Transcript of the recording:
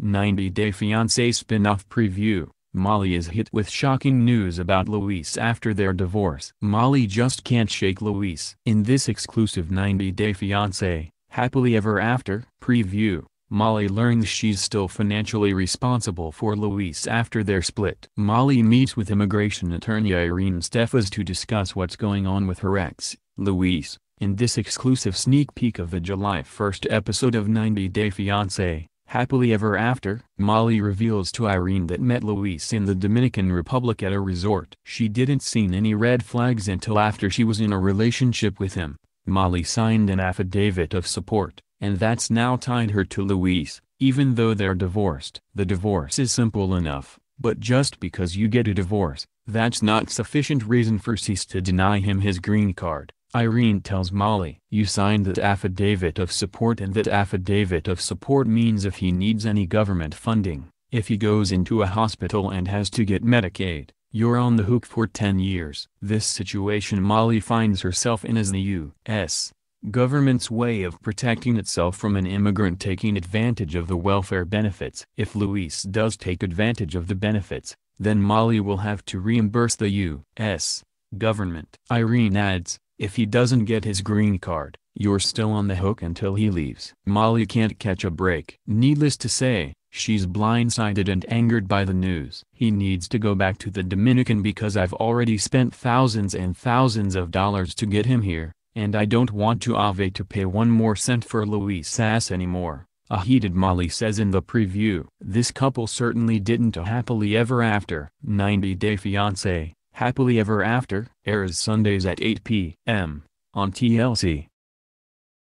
90 Day Fiancé spin-off preview Molly is hit with shocking news about Luis after their divorce. Molly just can't shake Luis. In this exclusive 90 Day Fiancé, Happily Ever After preview, Molly learns she's still financially responsible for Luis after their split. Molly meets with immigration attorney Irene Steffas to discuss what's going on with her ex, Luis, in this exclusive sneak peek of the July 1st episode of 90 Day Fiancé. Happily ever after, Molly reveals to Irene that met Luis in the Dominican Republic at a resort. She didn't seen any red flags until after she was in a relationship with him. Molly signed an affidavit of support, and that's now tied her to Luis, even though they're divorced. The divorce is simple enough, but just because you get a divorce, that's not sufficient reason for Cease to deny him his green card. Irene tells Molly, You signed that affidavit of support and that affidavit of support means if he needs any government funding, if he goes into a hospital and has to get Medicaid, you're on the hook for 10 years. This situation Molly finds herself in is the U.S. government's way of protecting itself from an immigrant taking advantage of the welfare benefits. If Luis does take advantage of the benefits, then Molly will have to reimburse the U.S. government. Irene adds, if he doesn't get his green card, you're still on the hook until he leaves. Molly can't catch a break. Needless to say, she's blindsided and angered by the news. He needs to go back to the Dominican because I've already spent thousands and thousands of dollars to get him here, and I don't want to Ave to pay one more cent for Luis Sass anymore. A heated Molly says in the preview. This couple certainly didn't a happily ever after. 90 Day Fiancé Happily Ever After airs Sundays at 8 p.m. on TLC.